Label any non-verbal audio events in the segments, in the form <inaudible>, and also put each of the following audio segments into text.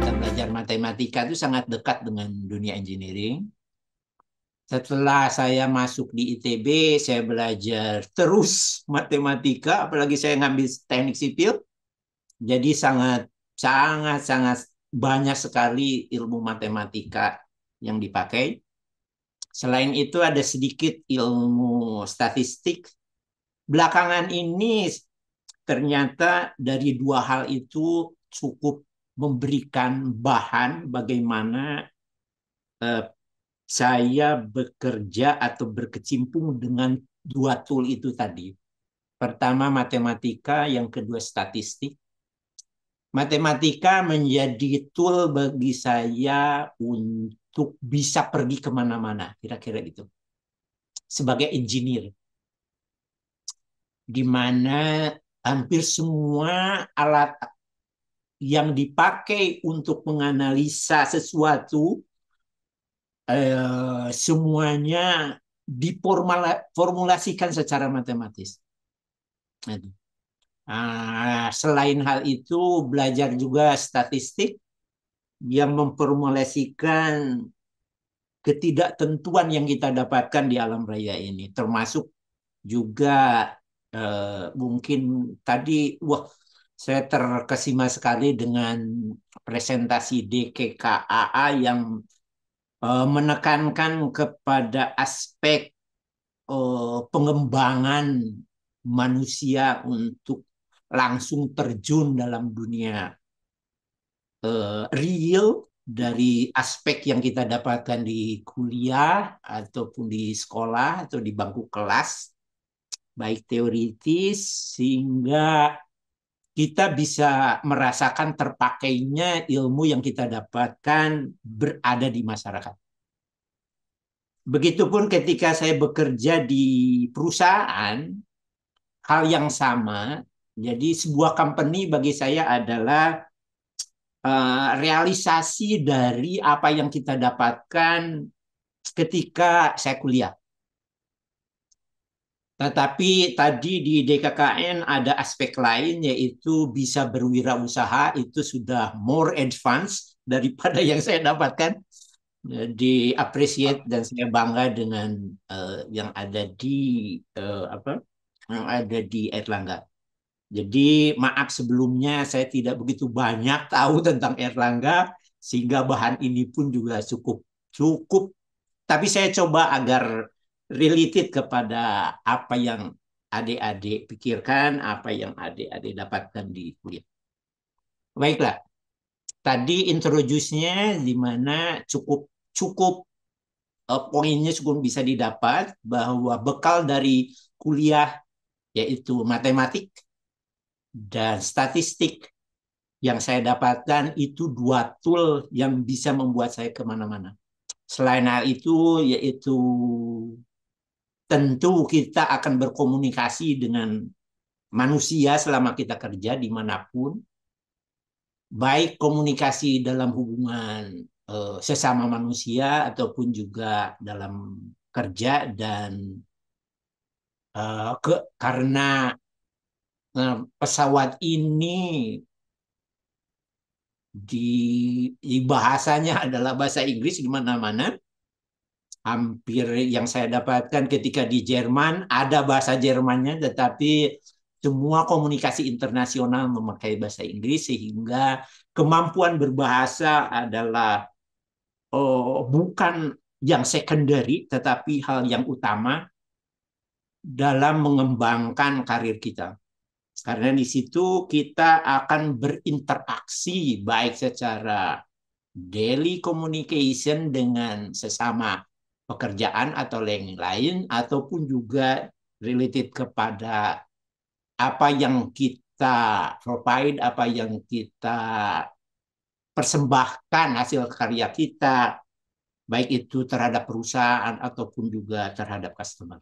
Kita belajar matematika itu sangat dekat dengan dunia engineering. Setelah saya masuk di ITB, saya belajar terus matematika, apalagi saya ngambil teknik sipil. Jadi sangat, sangat, sangat banyak sekali ilmu matematika yang dipakai. Selain itu ada sedikit ilmu statistik belakangan ini ternyata dari dua hal itu cukup memberikan bahan bagaimana eh, saya bekerja atau berkecimpung dengan dua tool itu tadi. Pertama matematika, yang kedua statistik. Matematika menjadi tool bagi saya untuk bisa pergi kemana-mana, kira-kira gitu. Sebagai engineer di mana hampir semua alat yang dipakai untuk menganalisa sesuatu eh, semuanya diformulasikan secara matematis. Nah, selain hal itu belajar juga statistik yang memformulasikan ketidaktentuan yang kita dapatkan di alam raya ini, termasuk juga Eh, mungkin tadi, wah, saya terkesima sekali dengan presentasi DKKAA yang uh, menekankan kepada aspek uh, pengembangan manusia untuk langsung terjun dalam dunia uh, real dari aspek yang kita dapatkan di kuliah ataupun di sekolah atau di bangku kelas baik teoritis sehingga kita bisa merasakan terpakainya ilmu yang kita dapatkan berada di masyarakat. Begitupun ketika saya bekerja di perusahaan, hal yang sama. Jadi sebuah company bagi saya adalah uh, realisasi dari apa yang kita dapatkan ketika saya kuliah. Tetapi tadi di DKKN ada aspek lain yaitu bisa berwirausaha itu sudah more advance daripada yang saya dapatkan ya, di appreciate dan saya bangga dengan uh, yang ada di uh, apa yang ada di Erlangga. Jadi maaf sebelumnya saya tidak begitu banyak tahu tentang Erlangga sehingga bahan ini pun juga cukup cukup tapi saya coba agar related kepada apa yang adik-adik pikirkan, apa yang adik-adik dapatkan di kuliah. Baiklah, tadi introduce-nya di mana cukup cukup uh, poinnya cukup bisa didapat bahwa bekal dari kuliah yaitu matematik dan statistik yang saya dapatkan itu dua tool yang bisa membuat saya kemana-mana. Selain hal itu, yaitu tentu kita akan berkomunikasi dengan manusia selama kita kerja dimanapun, baik komunikasi dalam hubungan eh, sesama manusia ataupun juga dalam kerja dan eh, ke karena eh, pesawat ini di, di bahasanya adalah bahasa Inggris di mana-mana hampir yang saya dapatkan ketika di Jerman ada bahasa Jermannya tetapi semua komunikasi internasional memakai bahasa Inggris sehingga kemampuan berbahasa adalah oh, bukan yang secondary tetapi hal yang utama dalam mengembangkan karir kita. Karena di situ kita akan berinteraksi baik secara daily communication dengan sesama pekerjaan atau lain-lain ataupun juga related kepada apa yang kita provide, apa yang kita persembahkan hasil karya kita baik itu terhadap perusahaan ataupun juga terhadap customer.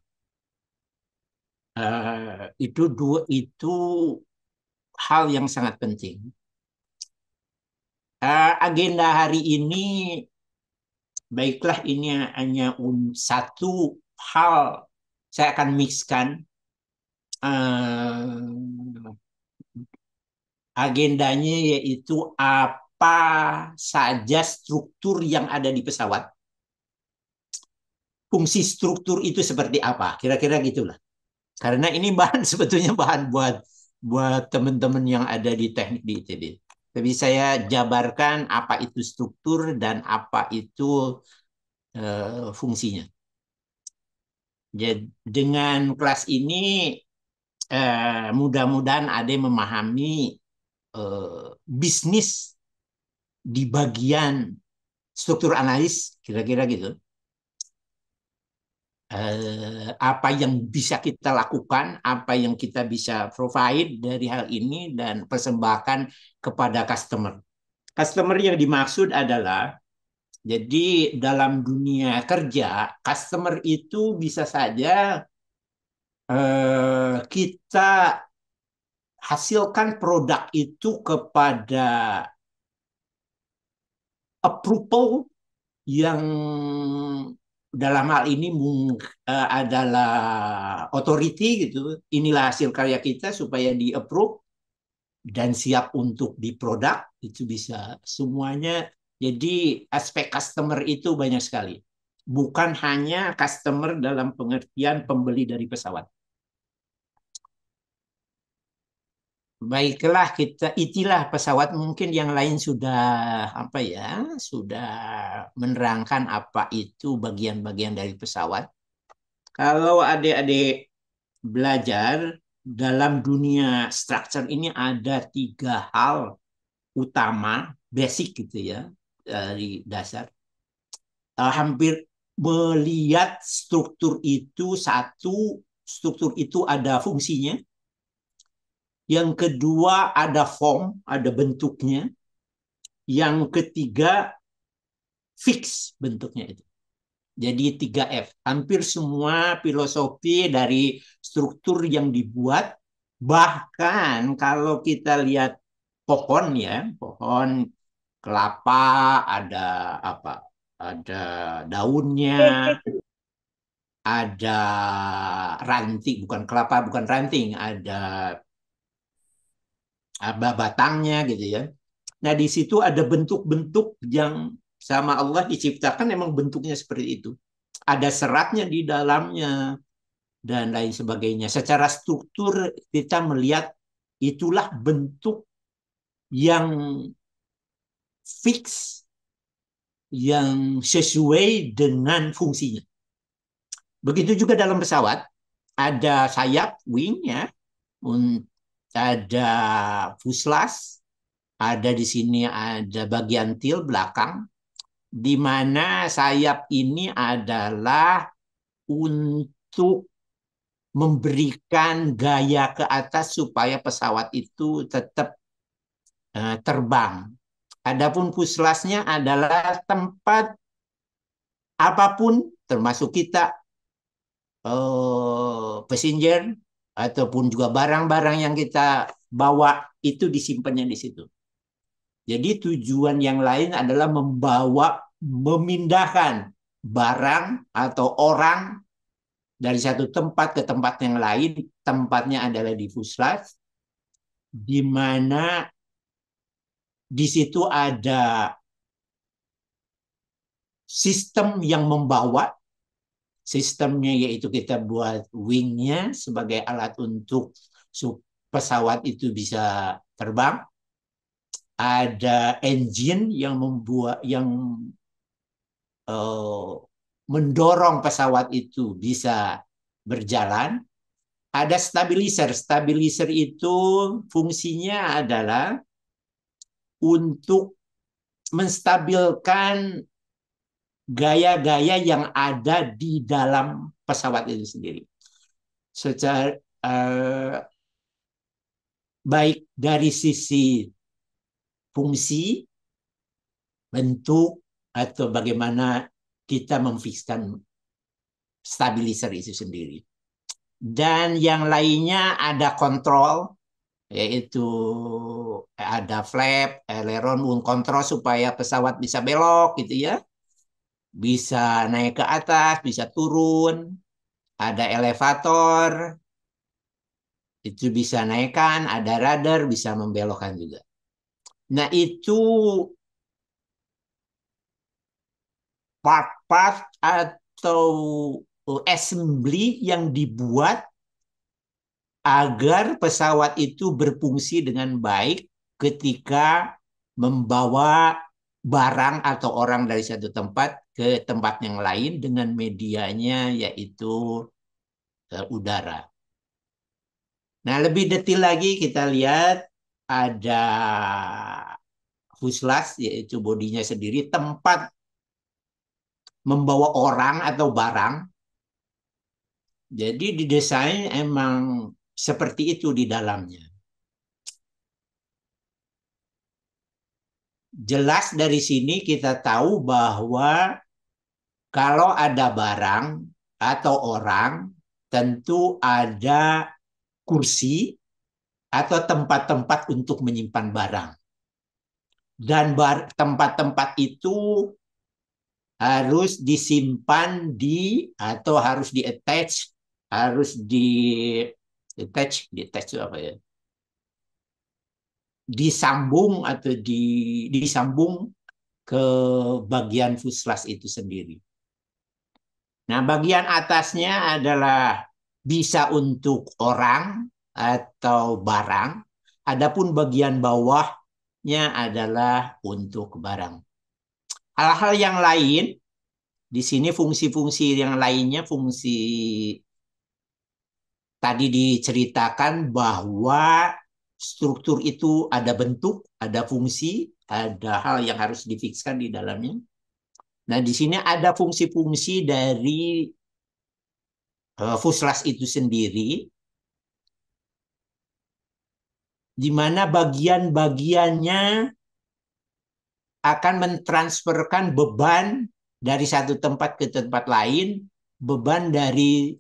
Uh, itu dua itu hal yang sangat penting. Uh, agenda hari ini baiklah ini hanya un, satu hal saya akan mixkan uh, agendanya yaitu apa saja struktur yang ada di pesawat fungsi struktur itu seperti apa kira-kira gitulah karena ini bahan <laughs> sebetulnya bahan buat buat teman-teman yang ada di teknik di ITB. Tapi saya jabarkan apa itu struktur dan apa itu uh, fungsinya. Jadi dengan kelas ini uh, mudah-mudahan ada memahami uh, bisnis di bagian struktur analis kira-kira gitu. Eh, apa yang bisa kita lakukan, apa yang kita bisa provide dari hal ini dan persembahkan kepada customer. Customer yang dimaksud adalah jadi dalam dunia kerja, customer itu bisa saja eh, kita hasilkan produk itu kepada approval yang dalam hal ini mung, eh, adalah authority gitu. Inilah hasil karya kita supaya di approve dan siap untuk diproduk itu bisa semuanya. Jadi aspek customer itu banyak sekali. Bukan hanya customer dalam pengertian pembeli dari pesawat. baiklah kita itilah pesawat mungkin yang lain sudah apa ya sudah menerangkan apa itu bagian-bagian dari pesawat kalau adik-adik belajar dalam dunia structure ini ada tiga hal utama basic gitu ya dari dasar hampir melihat struktur itu satu struktur itu ada fungsinya yang kedua ada form, ada bentuknya. Yang ketiga fix bentuknya itu. Jadi 3F. Hampir semua filosofi dari struktur yang dibuat bahkan kalau kita lihat pohon ya, pohon kelapa ada apa? Ada daunnya, ada ranting, bukan kelapa, bukan ranting, ada apa batangnya gitu ya. Nah di situ ada bentuk-bentuk yang sama Allah diciptakan emang bentuknya seperti itu. Ada seratnya di dalamnya dan lain sebagainya. Secara struktur kita melihat itulah bentuk yang fix yang sesuai dengan fungsinya. Begitu juga dalam pesawat, ada sayap wingnya ada fuslas, ada di sini ada bagian til belakang, di mana sayap ini adalah untuk memberikan gaya ke atas supaya pesawat itu tetap eh, terbang. Adapun fuselasnya adalah tempat apapun termasuk kita uh, passenger ataupun juga barang-barang yang kita bawa itu disimpannya di situ. Jadi tujuan yang lain adalah membawa memindahkan barang atau orang dari satu tempat ke tempat yang lain, tempatnya adalah di Fuslas, di mana di situ ada sistem yang membawa Sistemnya yaitu kita buat wingnya sebagai alat untuk pesawat itu bisa terbang. Ada engine yang membuat yang uh, mendorong pesawat itu bisa berjalan. Ada stabilizer. Stabilizer itu fungsinya adalah untuk menstabilkan gaya-gaya yang ada di dalam pesawat itu sendiri. Secara uh, baik dari sisi fungsi, bentuk, atau bagaimana kita memfixkan stabilizer itu sendiri. Dan yang lainnya ada kontrol, yaitu ada flap, aileron, wing control supaya pesawat bisa belok gitu ya bisa naik ke atas, bisa turun, ada elevator, itu bisa naikkan, ada radar, bisa membelokkan juga. Nah itu part-part atau assembly yang dibuat agar pesawat itu berfungsi dengan baik ketika membawa barang atau orang dari satu tempat ke tempat yang lain dengan medianya yaitu eh, udara. Nah, lebih detail lagi kita lihat ada fuslas yaitu bodinya sendiri tempat membawa orang atau barang. Jadi didesain emang seperti itu di dalamnya. Jelas dari sini kita tahu bahwa kalau ada barang atau orang, tentu ada kursi atau tempat-tempat untuk menyimpan barang. Dan tempat-tempat itu harus disimpan di atau harus di attach, harus di attach, di attach itu apa ya? Disambung atau di disambung ke bagian fuslas itu sendiri. Nah, bagian atasnya adalah bisa untuk orang atau barang. Adapun bagian bawahnya adalah untuk barang. Hal-hal yang lain di sini fungsi-fungsi yang lainnya fungsi tadi diceritakan bahwa struktur itu ada bentuk, ada fungsi, ada hal yang harus difikskan di dalamnya. Nah, di sini ada fungsi-fungsi dari uh, fuslas itu sendiri, di mana bagian-bagiannya akan mentransferkan beban dari satu tempat ke tempat lain, beban dari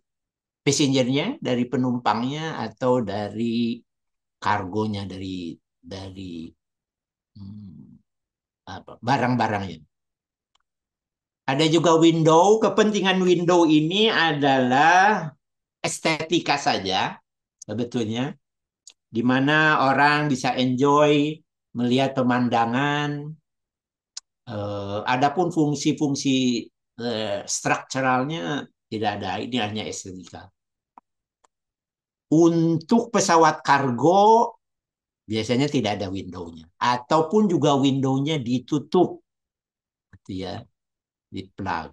passengernya, dari penumpangnya atau dari kargonya, dari dari hmm, apa barang-barangnya. Ada juga window, kepentingan window ini adalah estetika saja sebetulnya. Di mana orang bisa enjoy melihat pemandangan. Uh, adapun fungsi-fungsi uh, strukturalnya tidak ada, ini hanya estetika. Untuk pesawat kargo biasanya tidak ada windownya ataupun juga windownya ditutup gitu ya di diplow.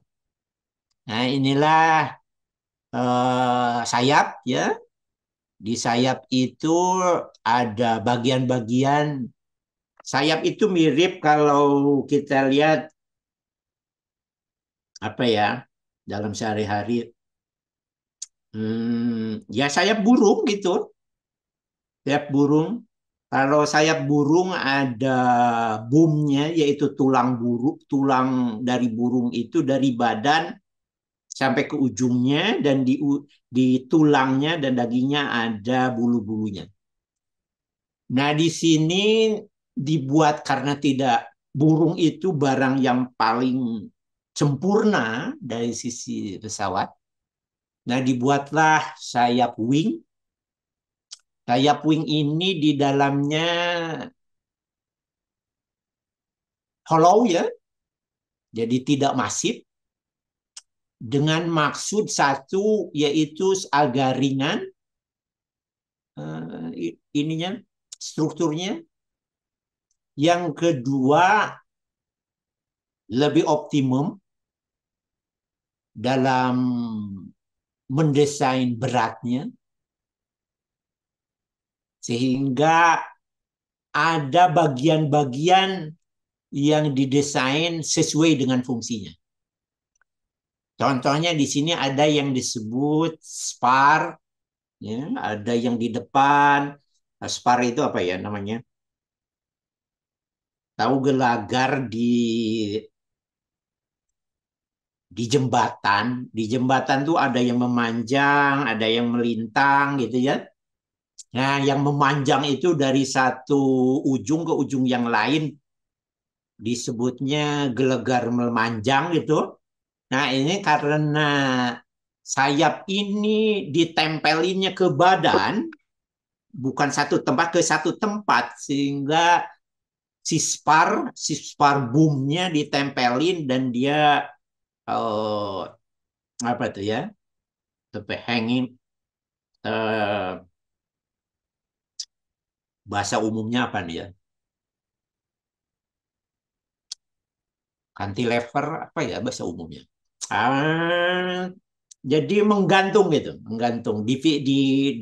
Nah, inilah eh, sayap ya. Di sayap itu ada bagian-bagian sayap itu mirip kalau kita lihat apa ya dalam sehari-hari hmm, ya sayap burung gitu sayap burung kalau sayap burung ada boomnya, yaitu tulang buruk tulang dari burung itu dari badan sampai ke ujungnya dan di di tulangnya dan dagingnya ada bulu-bulunya. Nah, di sini dibuat karena tidak burung itu barang yang paling sempurna dari sisi pesawat. Nah, dibuatlah sayap wing Sayap wing ini di dalamnya hollow ya, jadi tidak masif. Dengan maksud satu yaitu agar ringan uh, ininya strukturnya. Yang kedua lebih optimum dalam mendesain beratnya sehingga ada bagian-bagian yang didesain sesuai dengan fungsinya. Contohnya di sini ada yang disebut spar, ya, ada yang di depan. Nah, spar itu apa ya namanya? Tahu gelagar di di jembatan, di jembatan tuh ada yang memanjang, ada yang melintang gitu ya. Nah, yang memanjang itu dari satu ujung ke ujung yang lain disebutnya gelegar memanjang gitu. Nah, ini karena sayap ini ditempelinnya ke badan bukan satu tempat ke satu tempat sehingga sispar sispar boomnya ditempelin dan dia uh, apa itu ya the hanging uh, bahasa umumnya apa nih ya? Anti lever apa ya bahasa umumnya? Ah, jadi menggantung gitu, menggantung di, di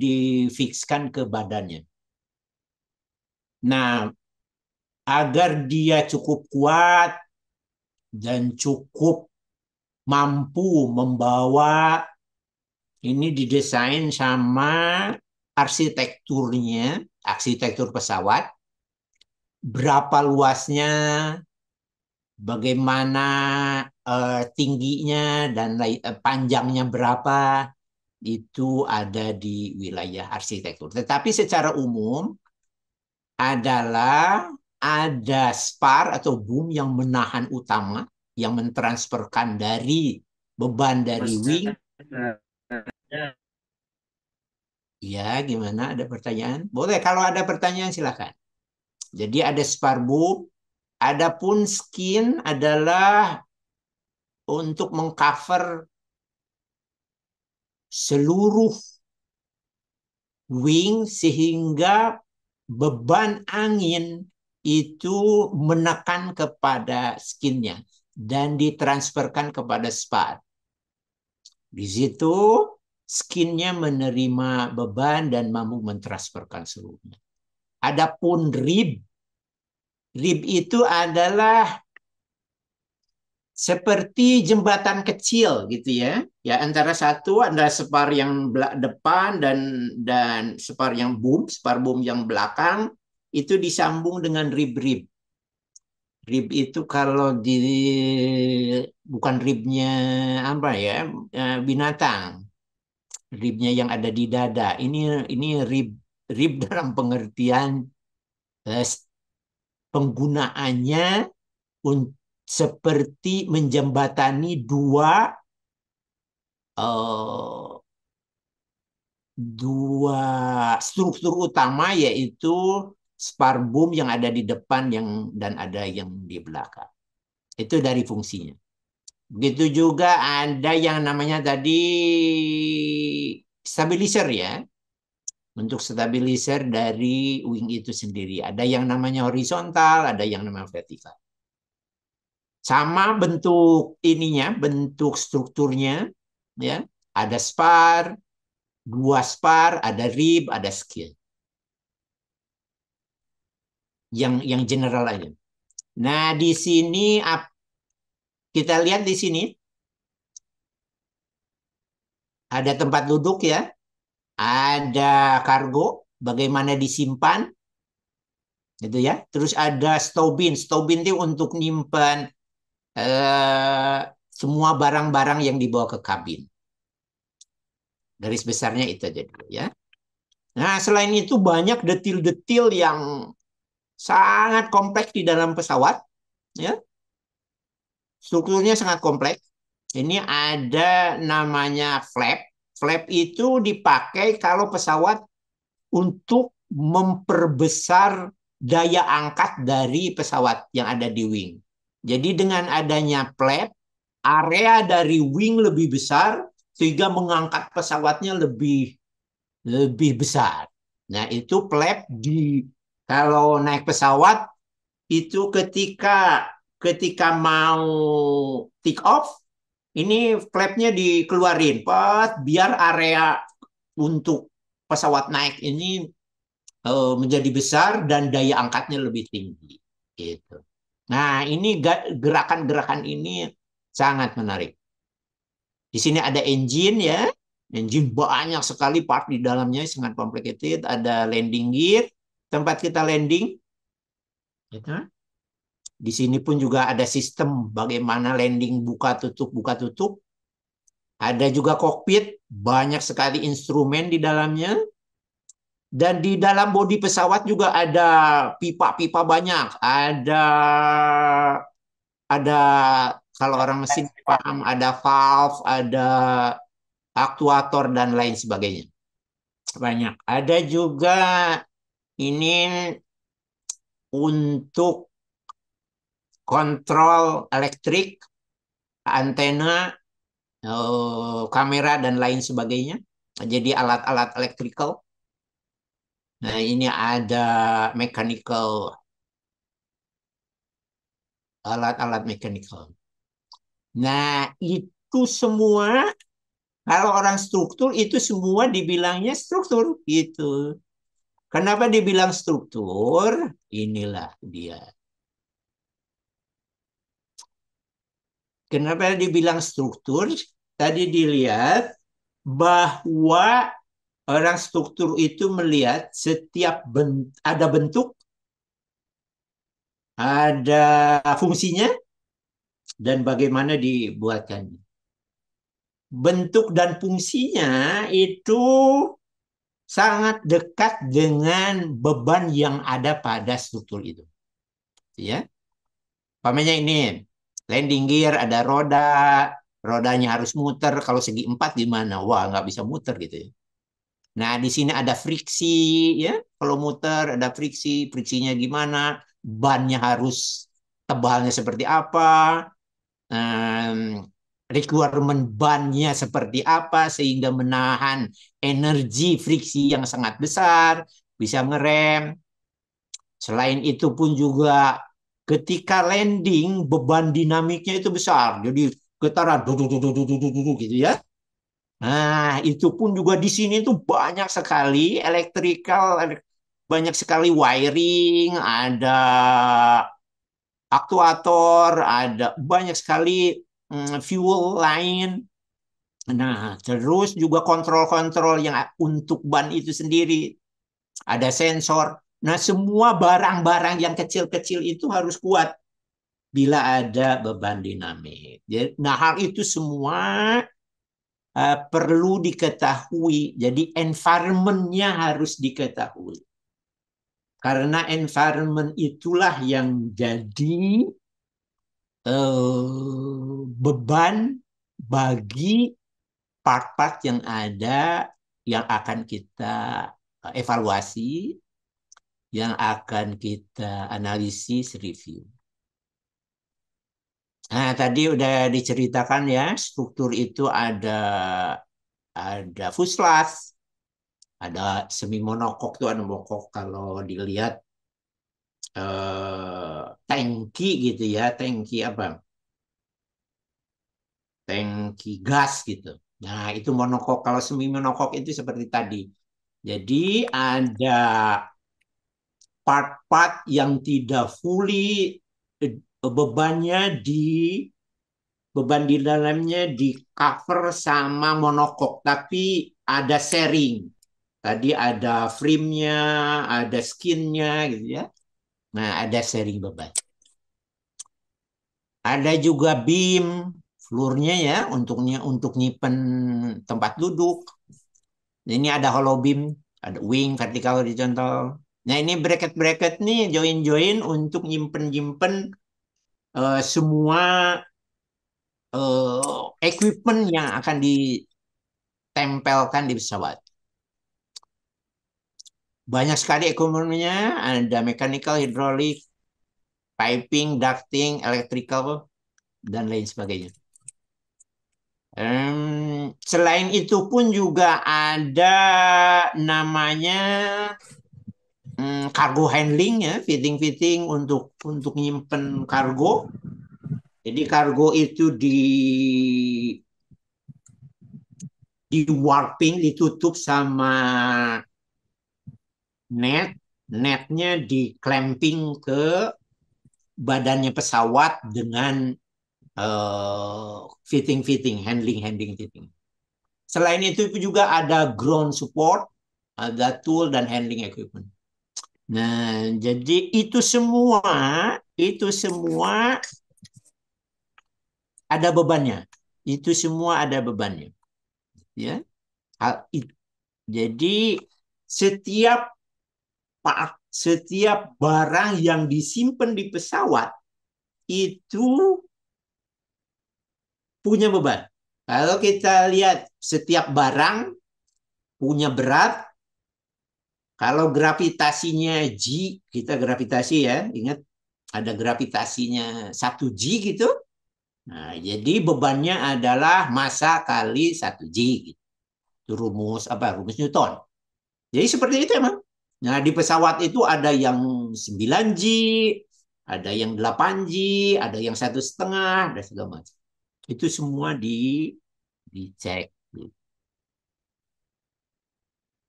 difikskan ke badannya. Nah, agar dia cukup kuat dan cukup mampu membawa ini didesain sama arsitekturnya, arsitektur pesawat, berapa luasnya, bagaimana uh, tingginya dan uh, panjangnya berapa itu ada di wilayah arsitektur. Tetapi secara umum adalah ada spar atau boom yang menahan utama yang mentransferkan dari beban dari wing kan, eh, ya, Iya, gimana? Ada pertanyaan? Boleh, kalau ada pertanyaan silakan. Jadi ada sparbu, adapun skin adalah untuk mengcover seluruh wing sehingga beban angin itu menekan kepada skinnya dan ditransferkan kepada spar. Di situ skinnya menerima beban dan mampu mentransferkan seluruhnya. Adapun rib, rib itu adalah seperti jembatan kecil gitu ya ya antara satu antara separ yang depan dan dan separ yang boom separ boom yang belakang itu disambung dengan rib rib rib itu kalau di bukan ribnya apa ya eh, binatang ribnya yang ada di dada. Ini ini rib rib <laughs> dalam pengertian eh, penggunaannya un, seperti menjembatani dua eh, dua struktur utama yaitu sparbum yang ada di depan yang dan ada yang di belakang. Itu dari fungsinya. Begitu juga ada yang namanya tadi stabilizer ya. Untuk stabilizer dari wing itu sendiri. Ada yang namanya horizontal, ada yang namanya vertikal. Sama bentuk ininya, bentuk strukturnya. ya Ada spar, dua spar, ada rib, ada skill. Yang, yang general aja. Nah, di sini kita lihat di sini ada tempat duduk ya, ada kargo, bagaimana disimpan, gitu ya. Terus ada stobin, stobin itu untuk nyimpan eh, semua barang-barang yang dibawa ke kabin. Garis besarnya itu aja dulu ya. Nah selain itu banyak detil-detil yang sangat kompleks di dalam pesawat, ya. Strukturnya sangat kompleks. Ini ada namanya flap. Flap itu dipakai kalau pesawat untuk memperbesar daya angkat dari pesawat yang ada di wing. Jadi dengan adanya flap, area dari wing lebih besar sehingga mengangkat pesawatnya lebih lebih besar. Nah, itu flap di kalau naik pesawat itu ketika ketika mau take off ini flapnya dikeluarin pas biar area untuk pesawat naik ini uh, menjadi besar dan daya angkatnya lebih tinggi gitu. Nah, ini gerakan-gerakan ini sangat menarik. Di sini ada engine ya. Engine banyak sekali part di dalamnya sangat complicated, ada landing gear, tempat kita landing. Gitu. Kan? Di sini pun juga ada sistem bagaimana landing buka tutup buka tutup. Ada juga kokpit, banyak sekali instrumen di dalamnya. Dan di dalam bodi pesawat juga ada pipa-pipa banyak, ada ada kalau orang mesin paham ada valve, ada aktuator dan lain sebagainya. Banyak. Ada juga ini untuk kontrol elektrik, antena, eh, kamera dan lain sebagainya. Jadi alat-alat elektrikal. Nah, ini ada mechanical alat-alat mechanical. Nah, itu semua kalau orang struktur itu semua dibilangnya struktur gitu. Kenapa dibilang struktur? Inilah dia. Kenapa dibilang struktur? Tadi dilihat bahwa orang struktur itu melihat setiap bent ada bentuk, ada fungsinya, dan bagaimana dibuatkannya. Bentuk dan fungsinya itu sangat dekat dengan beban yang ada pada struktur itu. Ya. Pamannya ini landing gear, ada roda, rodanya harus muter. Kalau segi empat gimana? Wah, nggak bisa muter gitu ya. Nah, di sini ada friksi ya. Kalau muter ada friksi, friksinya gimana? Bannya harus tebalnya seperti apa? Um, requirement bannya seperti apa sehingga menahan energi friksi yang sangat besar, bisa ngerem. Selain itu pun juga Ketika landing, beban dinamiknya itu besar. Jadi getaran gitu ya. Nah, itu pun juga di sini itu banyak sekali electrical banyak sekali wiring, ada aktuator, ada banyak sekali mm, fuel line. Nah, terus juga kontrol-kontrol yang untuk ban itu sendiri. Ada sensor. Nah, semua barang-barang yang kecil-kecil itu harus kuat bila ada beban dinamik. Nah, hal itu semua uh, perlu diketahui. Jadi, environment-nya harus diketahui. Karena environment itulah yang jadi uh, beban bagi part-part yang ada yang akan kita eh, evaluasi yang akan kita analisis review. Nah, tadi udah diceritakan ya, struktur itu ada ada fuslas, ada semi monokok tuh ada monokok kalau dilihat eh, tangki gitu ya, tangki apa? Tangki gas gitu. Nah, itu monokok. Kalau semi monokok itu seperti tadi. Jadi ada part-part yang tidak fully eh, bebannya di beban di dalamnya di cover sama monokok tapi ada sharing tadi ada frame nya ada skinnya gitu ya nah ada sharing beban ada juga beam floor-nya ya untuknya untuk nyimpen tempat duduk ini ada hollow beam ada wing vertikal horizontal Nah ini bracket-bracket nih join-join untuk nyimpen-nyimpen uh, semua uh, equipment yang akan ditempelkan di pesawat. Banyak sekali ekonominya, ada mechanical, hidrolik, piping, ducting, electrical, dan lain sebagainya. Um, selain itu pun juga ada namanya hmm, handling ya, fitting-fitting untuk untuk nyimpen kargo. Jadi kargo itu di di warping ditutup sama net, netnya di clamping ke badannya pesawat dengan uh, eh, fitting fitting, handling handling fitting. Selain itu juga ada ground support, ada tool dan handling equipment. Nah, jadi itu semua, itu semua ada bebannya. Itu semua ada bebannya. Ya. Hal itu. Jadi setiap pak, setiap barang yang disimpan di pesawat itu punya beban. Kalau kita lihat setiap barang punya berat, kalau gravitasinya G, kita gravitasi ya, ingat ada gravitasinya 1G gitu. Nah, jadi bebannya adalah massa kali 1G. Gitu. Itu rumus apa? Rumus Newton. Jadi seperti itu emang. Nah, di pesawat itu ada yang 9G, ada yang 8G, ada yang satu setengah, dan segala macam. Itu semua di dicek. Gitu.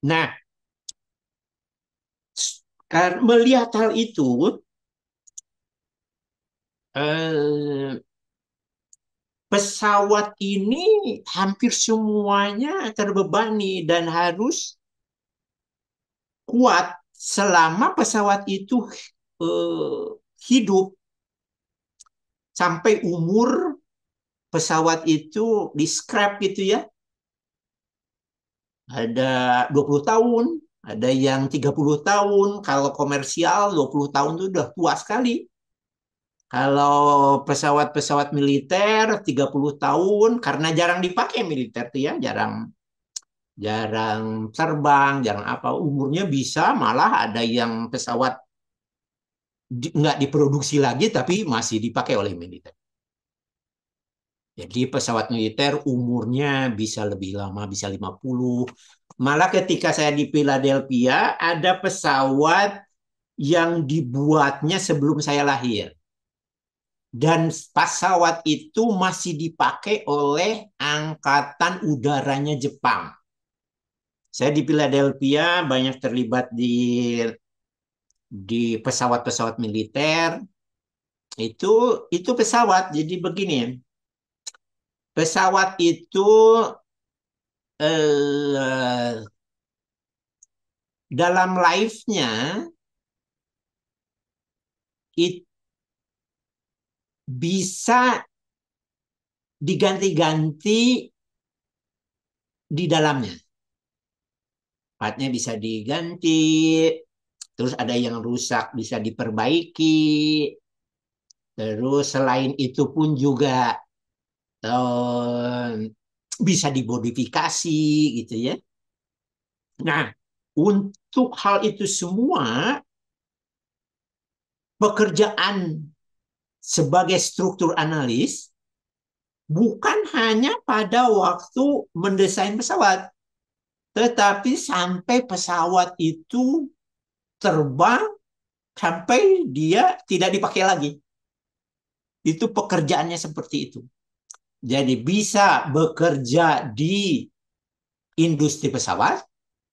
Nah, karena melihat hal itu, eh, pesawat ini hampir semuanya terbebani dan harus kuat selama pesawat itu eh, hidup sampai umur pesawat itu di scrap gitu ya ada 20 tahun ada yang 30 tahun, kalau komersial 20 tahun itu sudah tua sekali. Kalau pesawat-pesawat militer 30 tahun karena jarang dipakai militer tuh ya, jarang jarang terbang, jarang apa umurnya bisa malah ada yang pesawat di, nggak diproduksi lagi tapi masih dipakai oleh militer. Jadi pesawat militer umurnya bisa lebih lama, bisa 50, Malah ketika saya di Philadelphia ada pesawat yang dibuatnya sebelum saya lahir. Dan pesawat itu masih dipakai oleh angkatan udaranya Jepang. Saya di Philadelphia banyak terlibat di di pesawat-pesawat militer. Itu itu pesawat. Jadi begini, pesawat itu eh, dalam live-nya it bisa diganti-ganti di dalamnya. Partnya bisa diganti, terus ada yang rusak bisa diperbaiki. Terus selain itu pun juga eh, bisa dimodifikasi gitu ya. Nah, untuk hal itu semua pekerjaan sebagai struktur analis bukan hanya pada waktu mendesain pesawat, tetapi sampai pesawat itu terbang sampai dia tidak dipakai lagi. Itu pekerjaannya seperti itu. Jadi bisa bekerja di industri pesawat,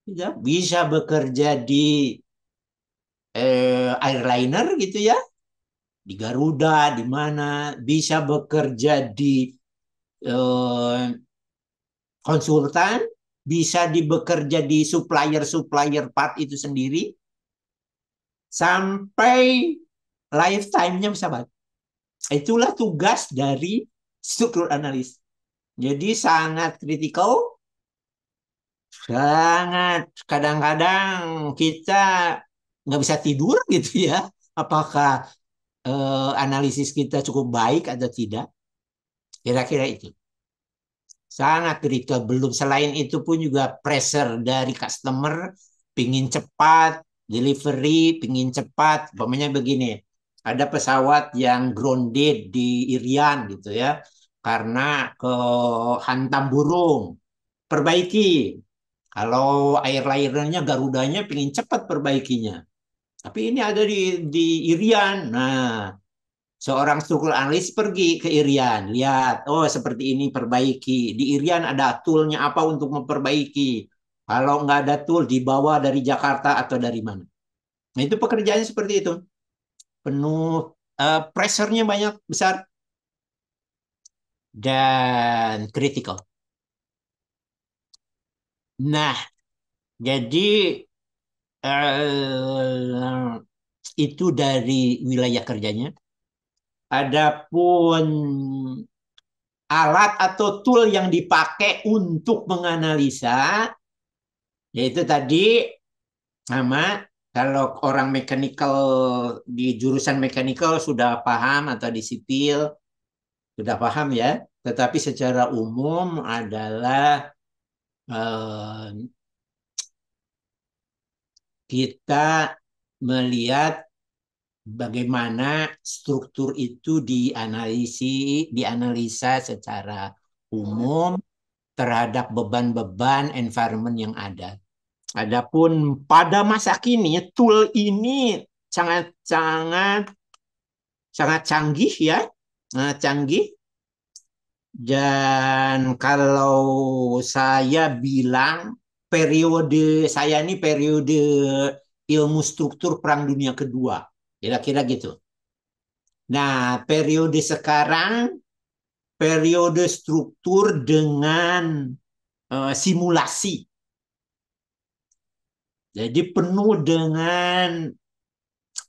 gitu ya, bisa bekerja di eh, airliner gitu ya, di Garuda, di mana bisa bekerja di eh, konsultan, bisa dibekerja di supplier-supplier part itu sendiri, sampai lifetime-nya pesawat. Itulah tugas dari struktur analis. Jadi sangat kritikal, sangat kadang-kadang kita nggak bisa tidur <laughs> gitu ya. Apakah eh, analisis kita cukup baik atau tidak? Kira-kira itu. Sangat kritikal. Belum selain itu pun juga pressure dari customer pingin cepat, delivery pingin cepat. Pokoknya begini, ada pesawat yang grounded di Irian gitu ya karena kehantam burung. Perbaiki. Kalau air lahirnya Garudanya pingin cepat perbaikinya. Tapi ini ada di, di Irian. Nah, seorang struktur analis pergi ke Irian. Lihat, oh seperti ini perbaiki. Di Irian ada toolnya apa untuk memperbaiki. Kalau nggak ada tool, dibawa dari Jakarta atau dari mana. Nah, itu pekerjaannya seperti itu. Penuh, uh, eh, pressure banyak, besar dan critical. Nah, jadi uh, itu dari wilayah kerjanya. Adapun alat atau tool yang dipakai untuk menganalisa yaitu tadi sama kalau orang mechanical di jurusan mechanical sudah paham atau di sipil sudah paham ya. Tetapi secara umum adalah eh, kita melihat bagaimana struktur itu dianalisi, dianalisa secara umum terhadap beban-beban environment yang ada. Adapun pada masa kini tool ini sangat-sangat sangat canggih ya uh, canggih. Dan kalau saya bilang periode saya ini periode ilmu struktur Perang Dunia Kedua, kira-kira gitu. Nah, periode sekarang periode struktur dengan uh, simulasi. Jadi penuh dengan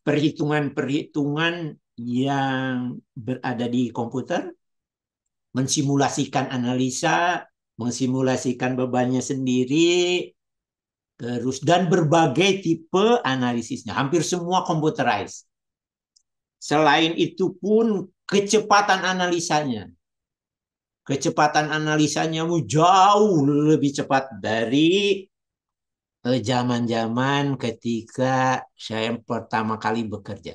perhitungan-perhitungan yang berada di komputer mensimulasikan analisa, mensimulasikan bebannya sendiri, terus dan berbagai tipe analisisnya, hampir semua computerized. Selain itu pun kecepatan analisanya. Kecepatan analisanya jauh lebih cepat dari eh, zaman-zaman ketika saya pertama kali bekerja.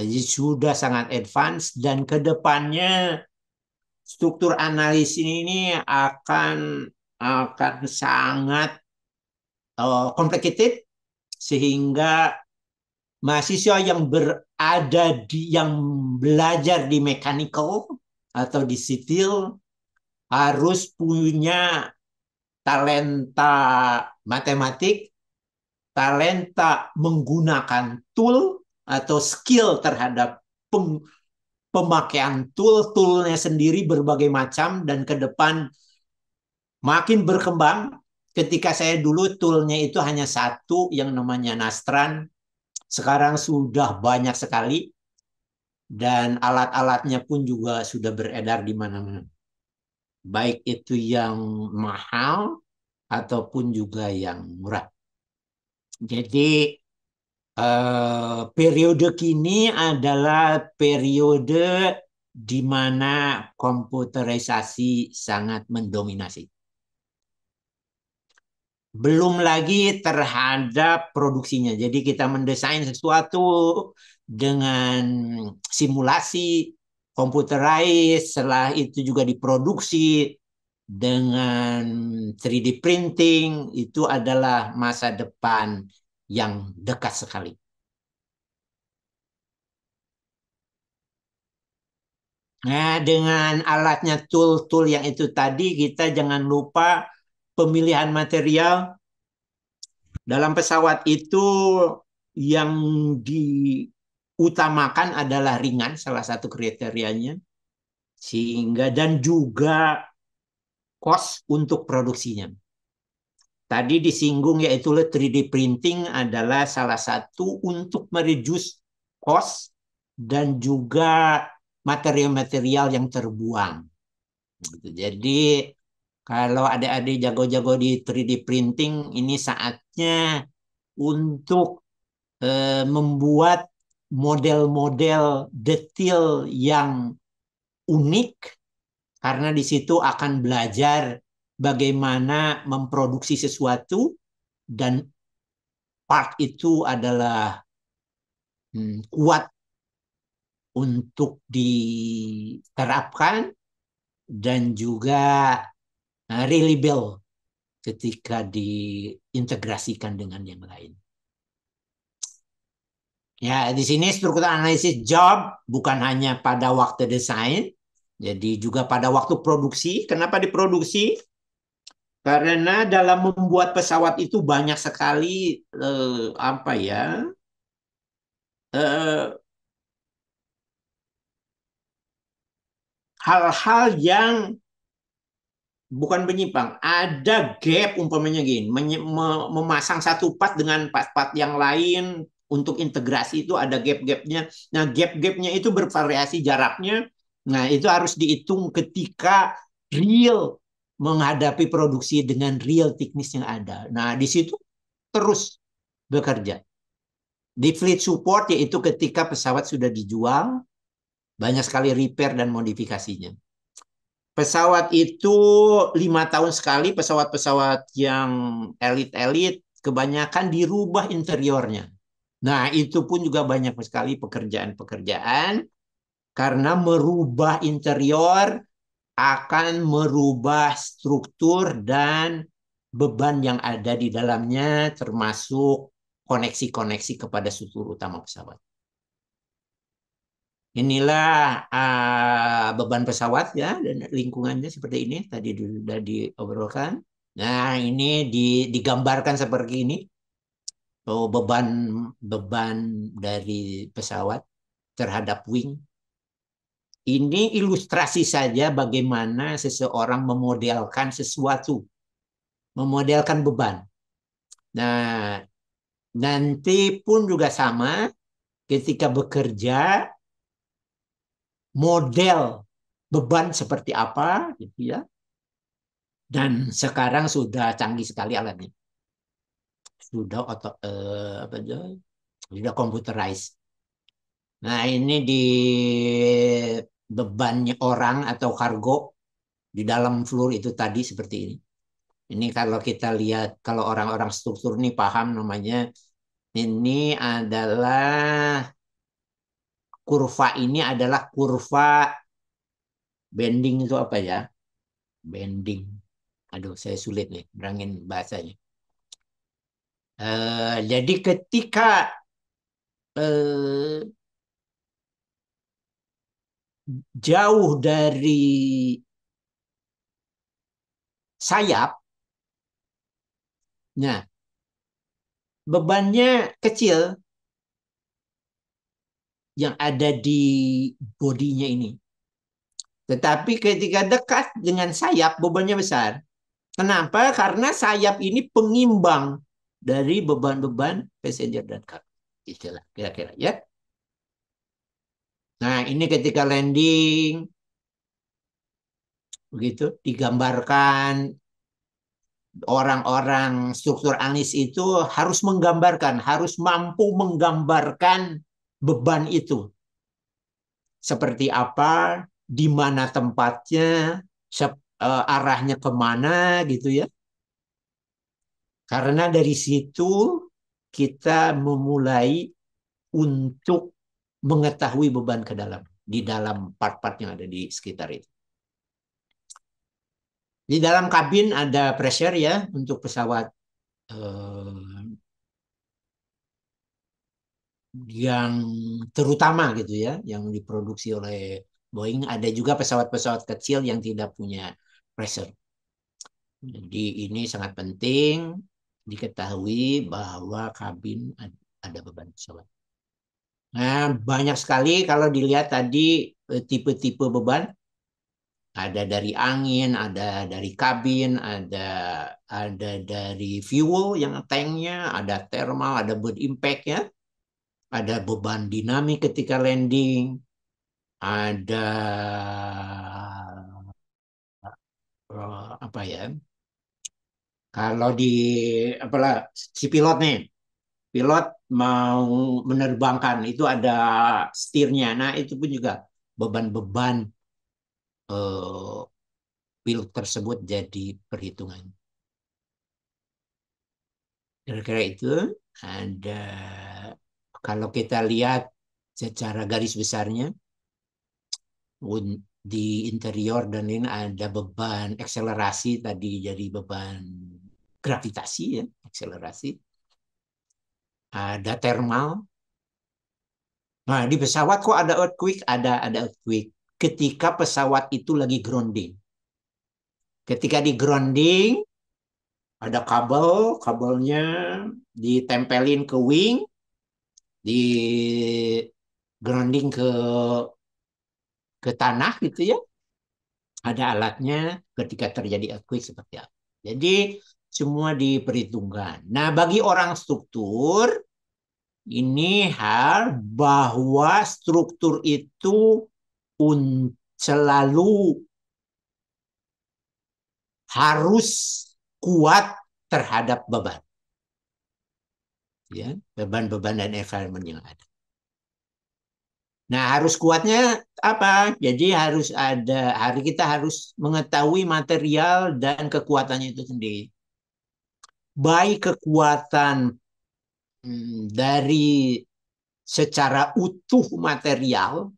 Jadi sudah sangat advance dan ke depannya struktur analis ini akan akan sangat uh, eh, complicated sehingga mahasiswa yang berada di yang belajar di mechanical atau di sipil harus punya talenta matematik, talenta menggunakan tool atau skill terhadap pem, pemakaian tool, toolnya sendiri berbagai macam dan ke depan makin berkembang. Ketika saya dulu toolnya itu hanya satu yang namanya Nastran, sekarang sudah banyak sekali dan alat-alatnya pun juga sudah beredar di mana-mana. Baik itu yang mahal ataupun juga yang murah. Jadi Eh, periode kini adalah periode di mana komputerisasi sangat mendominasi. Belum lagi terhadap produksinya. Jadi kita mendesain sesuatu dengan simulasi komputerize, setelah itu juga diproduksi dengan 3D printing, itu adalah masa depan yang dekat sekali. Nah, dengan alatnya tool-tool yang itu tadi, kita jangan lupa pemilihan material dalam pesawat itu yang diutamakan adalah ringan, salah satu kriterianya, sehingga dan juga kos untuk produksinya. Tadi disinggung yaitu 3D printing adalah salah satu untuk mereduce cost dan juga material-material yang terbuang. Gitu. Jadi kalau adik-adik jago-jago di 3D printing ini saatnya untuk eh, membuat model-model detail yang unik karena di situ akan belajar bagaimana memproduksi sesuatu dan part itu adalah hmm, kuat untuk diterapkan dan juga uh, reliable ketika diintegrasikan dengan yang lain. Ya, di sini struktur analisis job bukan hanya pada waktu desain, jadi juga pada waktu produksi. Kenapa diproduksi? Karena dalam membuat pesawat itu banyak sekali eh, apa ya hal eh, hal-hal yang bukan menyimpang, ada gap umpamanya gini, memasang satu part dengan part-part yang lain untuk integrasi itu ada gap-gapnya. Nah, gap-gapnya itu bervariasi jaraknya. Nah, itu harus dihitung ketika real menghadapi produksi dengan real teknis yang ada. Nah, di situ terus bekerja. Di fleet support yaitu ketika pesawat sudah dijual, banyak sekali repair dan modifikasinya. Pesawat itu lima tahun sekali pesawat-pesawat yang elit-elit kebanyakan dirubah interiornya. Nah itu pun juga banyak sekali pekerjaan-pekerjaan karena merubah interior akan merubah struktur dan beban yang ada di dalamnya termasuk koneksi-koneksi kepada struktur utama pesawat. Inilah uh, beban pesawat ya dan lingkungannya seperti ini tadi sudah diobrolkan. Nah, ini di, digambarkan seperti ini. Oh, beban beban dari pesawat terhadap wing ini ilustrasi saja bagaimana seseorang memodelkan sesuatu, memodelkan beban. Nah, nanti pun juga sama ketika bekerja model beban seperti apa gitu ya. Dan sekarang sudah canggih sekali alatnya. Sudah otot eh, apa aja, sudah computerized. Nah ini di beban orang atau kargo di dalam floor itu tadi seperti ini. Ini kalau kita lihat, kalau orang-orang struktur nih paham namanya, ini adalah kurva ini adalah kurva bending itu apa ya? Bending. Aduh, saya sulit nih berangin bahasanya. Uh, jadi ketika uh, jauh dari sayap, nah bebannya kecil yang ada di bodinya ini. Tetapi ketika dekat dengan sayap, bebannya besar. Kenapa? Karena sayap ini pengimbang dari beban-beban passenger dan kabin. Istilah kira-kira ya. Nah, ini ketika landing, begitu digambarkan orang-orang struktur anis itu harus menggambarkan, harus mampu menggambarkan beban itu. Seperti apa, di mana tempatnya, eh, arahnya kemana gitu ya. Karena dari situ kita memulai untuk mengetahui beban ke dalam di dalam part-part yang ada di sekitar itu. Di dalam kabin ada pressure ya untuk pesawat eh, yang terutama gitu ya, yang diproduksi oleh Boeing. Ada juga pesawat-pesawat kecil yang tidak punya pressure. Jadi ini sangat penting diketahui bahwa kabin ada beban pesawat. Nah, banyak sekali kalau dilihat tadi eh, tipe-tipe beban. Ada dari angin, ada dari kabin, ada ada dari fuel yang tanknya, ada thermal, ada bird impact ya. Ada beban dinamik ketika landing. Ada eh, apa ya? Kalau di apalah si pilot nih pilot mau menerbangkan itu ada setirnya. Nah itu pun juga beban-beban uh, pilot tersebut jadi perhitungan. Kira-kira itu ada kalau kita lihat secara garis besarnya di interior dan ini ada beban akselerasi tadi jadi beban gravitasi ya akselerasi ada thermal. Nah, di pesawat kok ada earthquake? Ada ada earthquake. Ketika pesawat itu lagi grounding. Ketika di grounding, ada kabel, kabelnya ditempelin ke wing, di grounding ke ke tanah gitu ya. Ada alatnya ketika terjadi earthquake seperti apa. Jadi semua diperhitungkan. Nah, bagi orang struktur ini hal bahwa struktur itu un selalu harus kuat terhadap beban. beban ya, beban-beban dan environment yang ada. Nah, harus kuatnya apa? Jadi harus ada hari kita harus mengetahui material dan kekuatannya itu sendiri baik kekuatan hmm, dari secara utuh material,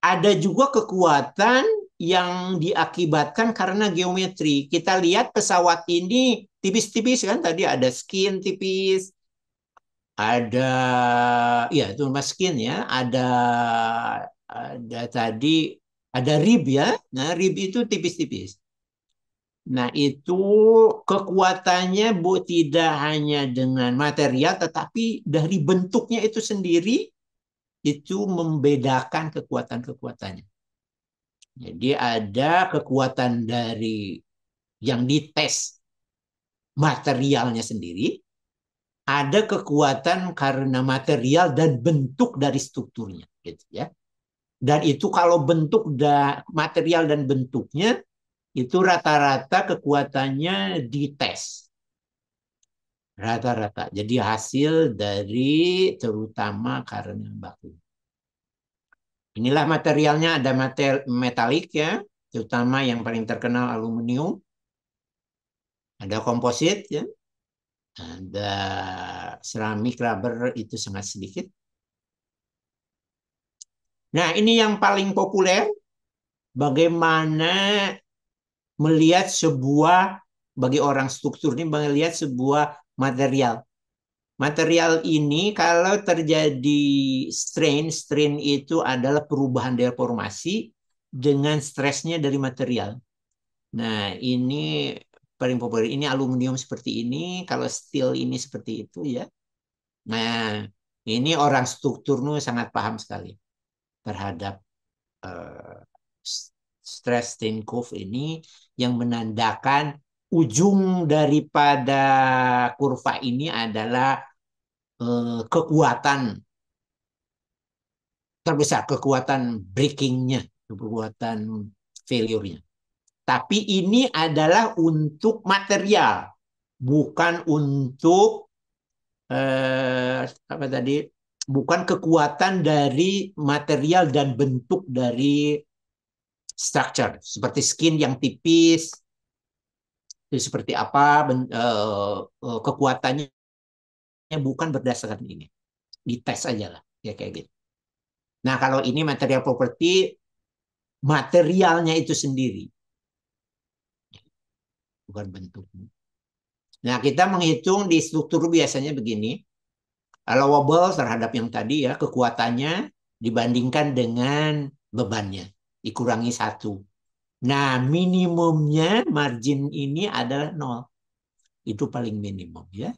ada juga kekuatan yang diakibatkan karena geometri. Kita lihat pesawat ini tipis-tipis kan tadi ada skin tipis, ada ya itu skin ya, ada ada tadi ada rib ya. Nah, rib itu tipis-tipis. Nah, itu kekuatannya Bu tidak hanya dengan material tetapi dari bentuknya itu sendiri itu membedakan kekuatan-kekuatannya. Jadi ada kekuatan dari yang dites materialnya sendiri, ada kekuatan karena material dan bentuk dari strukturnya gitu ya. Dan itu kalau bentuk da material dan bentuknya itu rata-rata kekuatannya dites. Rata-rata. Jadi hasil dari terutama karena baku. Inilah materialnya ada metal, metalik ya, terutama yang paling terkenal aluminium. Ada komposit ya. Ada seramik rubber itu sangat sedikit. Nah, ini yang paling populer bagaimana melihat sebuah bagi orang struktur ini melihat sebuah material. Material ini kalau terjadi strain, strain itu adalah perubahan deformasi dengan stresnya dari material. Nah, ini paling populer ini aluminium seperti ini, kalau steel ini seperti itu ya. Nah, ini orang struktur nu sangat paham sekali terhadap uh, eh, stress strain curve ini yang menandakan ujung daripada kurva ini adalah eh, kekuatan terbesar, kekuatan breakingnya, kekuatan failure-nya. Tapi ini adalah untuk material, bukan untuk eh, apa tadi? Bukan kekuatan dari material dan bentuk dari structure seperti skin yang tipis itu seperti apa ben, uh, uh, kekuatannya bukan berdasarkan ini dites aja lah ya kayak gitu nah kalau ini material properti materialnya itu sendiri bukan bentuknya nah kita menghitung di struktur biasanya begini allowable terhadap yang tadi ya kekuatannya dibandingkan dengan bebannya dikurangi satu. Nah, minimumnya margin ini adalah nol. Itu paling minimum ya.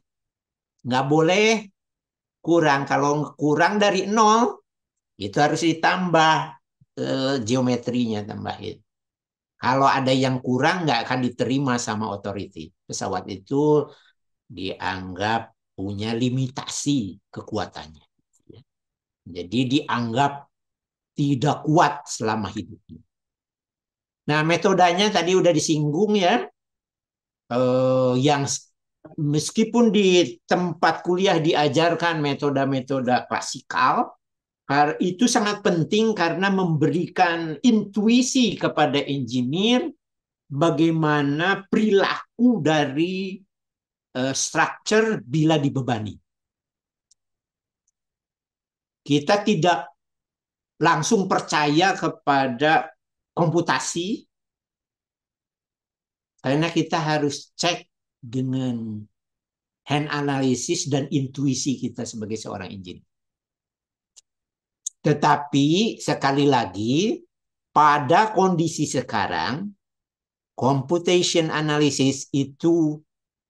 Nggak boleh kurang. Kalau kurang dari nol, itu harus ditambah eh, geometrinya tambahin. Kalau ada yang kurang, nggak akan diterima sama otoriti. Pesawat itu dianggap punya limitasi kekuatannya. Ya. Jadi dianggap tidak kuat selama hidupnya. Nah, metodenya tadi udah disinggung ya. Eh, yang meskipun di tempat kuliah diajarkan metode-metode klasikal, itu sangat penting karena memberikan intuisi kepada engineer bagaimana perilaku dari uh, structure bila dibebani. Kita tidak langsung percaya kepada komputasi, karena kita harus cek dengan hand analysis dan intuisi kita sebagai seorang engineer. Tetapi sekali lagi, pada kondisi sekarang, computation analysis itu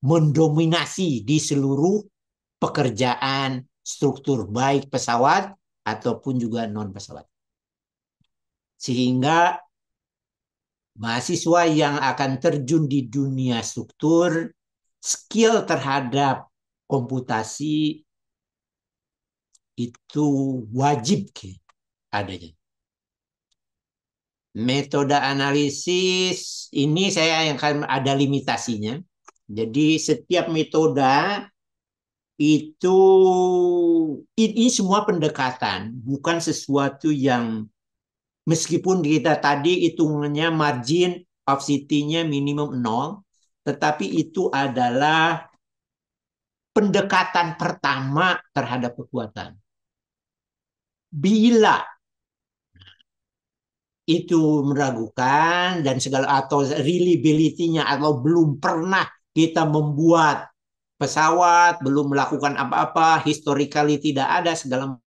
mendominasi di seluruh pekerjaan struktur baik pesawat ataupun juga non pesawat. Sehingga mahasiswa yang akan terjun di dunia struktur, skill terhadap komputasi itu wajib adanya. Metode analisis ini saya yang akan ada limitasinya. Jadi setiap metode itu ini semua pendekatan bukan sesuatu yang meskipun kita tadi hitungannya margin of city-nya minimum nol tetapi itu adalah pendekatan pertama terhadap kekuatan bila itu meragukan dan segala atau reliability-nya atau belum pernah kita membuat pesawat, belum melakukan apa-apa, historically tidak ada segala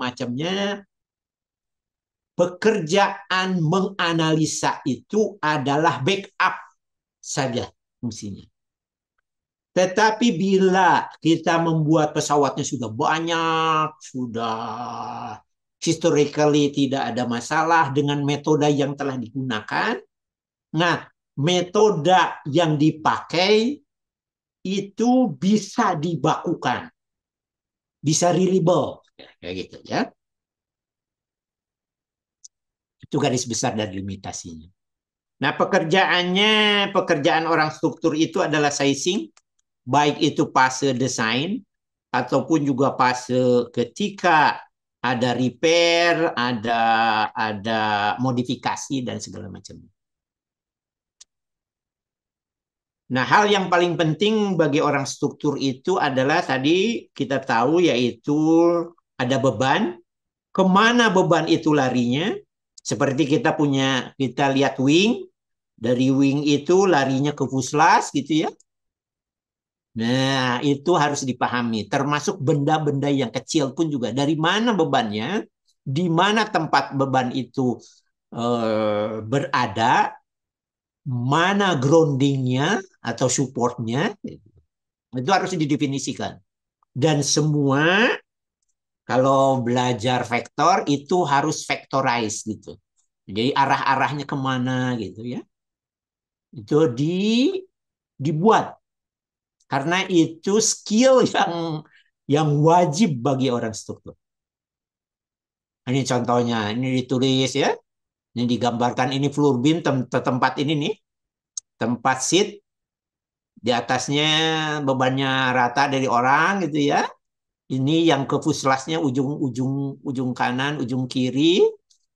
macamnya. Pekerjaan menganalisa itu adalah backup saja fungsinya. Tetapi bila kita membuat pesawatnya sudah banyak, sudah historically tidak ada masalah dengan metode yang telah digunakan. Nah, metode yang dipakai itu bisa dibakukan. Bisa reliable. Kayak gitu ya. Itu garis besar dan limitasinya. Nah pekerjaannya, pekerjaan orang struktur itu adalah sizing. Baik itu fase desain, ataupun juga fase ketika ada repair, ada ada modifikasi dan segala macam. Nah, hal yang paling penting bagi orang struktur itu adalah tadi kita tahu yaitu ada beban, kemana beban itu larinya. Seperti kita punya, kita lihat wing, dari wing itu larinya ke fuslas gitu ya. Nah, itu harus dipahami, termasuk benda-benda yang kecil pun juga. Dari mana bebannya, di mana tempat beban itu eh, berada, mana groundingnya atau supportnya itu harus didefinisikan dan semua kalau belajar vektor itu harus vektorize gitu jadi arah-arahnya kemana gitu ya itu di dibuat karena itu skill yang yang wajib bagi orang struktur ini contohnya ini ditulis ya ini digambarkan ini floor beam tem tempat ini nih. Tempat seat di atasnya bebannya rata dari orang gitu ya. Ini yang ke fuselasnya ujung-ujung ujung kanan, ujung kiri.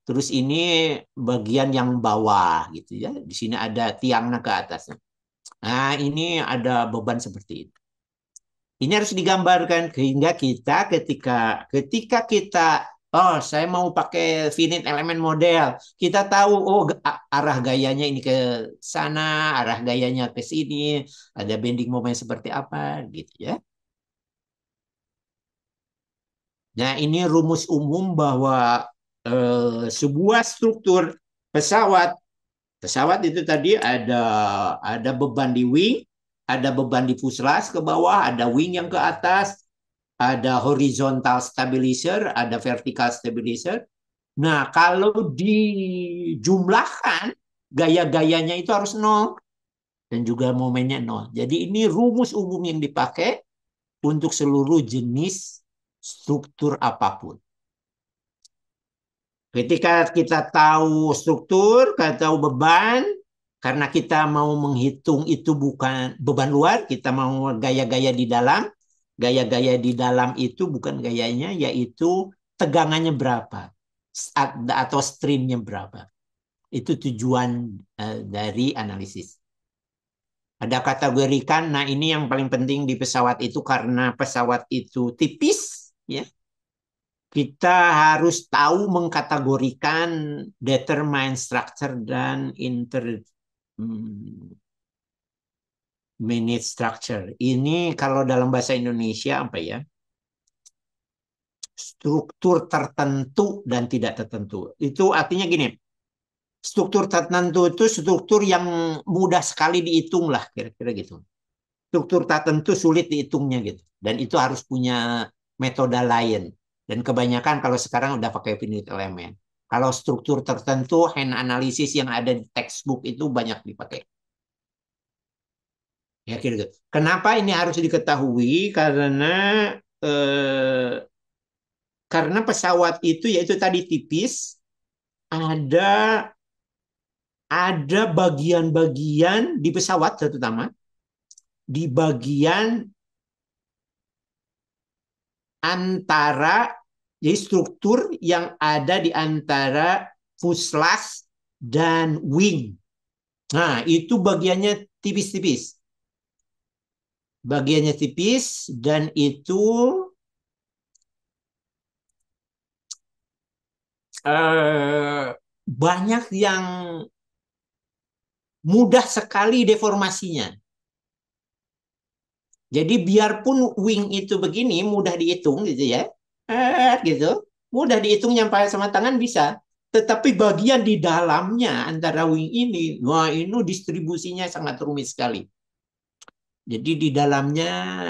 Terus ini bagian yang bawah gitu ya. Di sini ada tiangnya ke atasnya. Nah, ini ada beban seperti ini Ini harus digambarkan sehingga kita ketika ketika kita Oh, saya mau pakai finite element model. Kita tahu, oh arah gayanya ini ke sana, arah gayanya ke sini, ada bending moment seperti apa, gitu ya. Nah, ini rumus umum bahwa eh, sebuah struktur pesawat, pesawat itu tadi ada ada beban di wing, ada beban di fuselage ke bawah, ada wing yang ke atas, ada horizontal stabilizer, ada vertical stabilizer. Nah, kalau dijumlahkan, gaya-gayanya itu harus nol. Dan juga momennya nol. Jadi ini rumus umum yang dipakai untuk seluruh jenis struktur apapun. Ketika kita tahu struktur, kita tahu beban, karena kita mau menghitung itu bukan beban luar, kita mau gaya-gaya di dalam, Gaya-gaya di dalam itu bukan gayanya, yaitu tegangannya berapa atau streamnya berapa. Itu tujuan uh, dari analisis. Ada kategorikan, nah ini yang paling penting di pesawat itu karena pesawat itu tipis, ya. Kita harus tahu mengkategorikan determine structure dan inter hmm, minute structure. Ini kalau dalam bahasa Indonesia apa ya? Struktur tertentu dan tidak tertentu. Itu artinya gini, struktur tertentu itu struktur yang mudah sekali dihitung lah, kira-kira gitu. Struktur tertentu sulit dihitungnya gitu. Dan itu harus punya metode lain. Dan kebanyakan kalau sekarang udah pakai finite element. Kalau struktur tertentu, hand analysis yang ada di textbook itu banyak dipakai Ya, kira-kira. Gitu, gitu. Kenapa ini harus diketahui? Karena eh, karena pesawat itu yaitu tadi tipis, ada ada bagian-bagian di pesawat terutama di bagian antara jadi struktur yang ada di antara fuselage dan wing. Nah, itu bagiannya tipis-tipis bagiannya tipis dan itu uh, banyak yang mudah sekali deformasinya. Jadi biarpun wing itu begini mudah dihitung gitu ya. Eh, gitu. Mudah dihitung nyampe sama tangan bisa. Tetapi bagian di dalamnya antara wing ini, wah ini distribusinya sangat rumit sekali. Jadi di dalamnya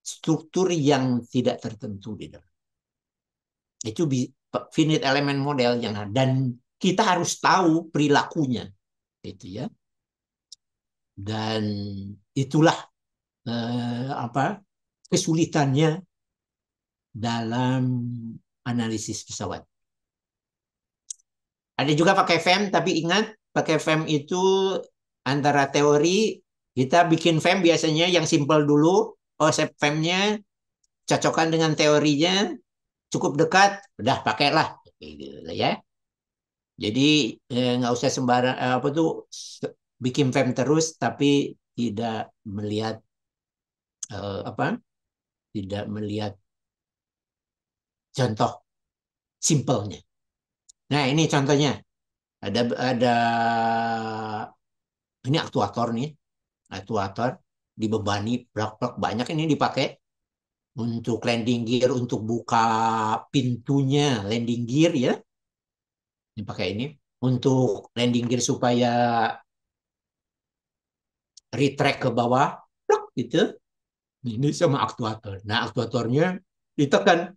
struktur yang tidak tertentu di dalam. Itu finite element model yang ada. dan kita harus tahu perilakunya itu ya dan itulah eh, apa kesulitannya dalam analisis pesawat ada juga pakai FEM tapi ingat pakai FEM itu antara teori kita bikin FEM biasanya yang simple dulu, konsep oh, nya cocokkan dengan teorinya, cukup dekat, udah pakailah. Gitu ya. Jadi eh, nggak eh, usah sembarang eh, apa tuh bikin FEM terus, tapi tidak melihat eh, apa, tidak melihat contoh simpelnya. Nah, ini contohnya. Ada ada ini aktuator nih. Aktuator dibebani blok-blok banyak ini dipakai untuk landing gear untuk buka pintunya landing gear ya dipakai ini untuk landing gear supaya retract ke bawah blok gitu ini sama aktuator nah aktuatornya ditekan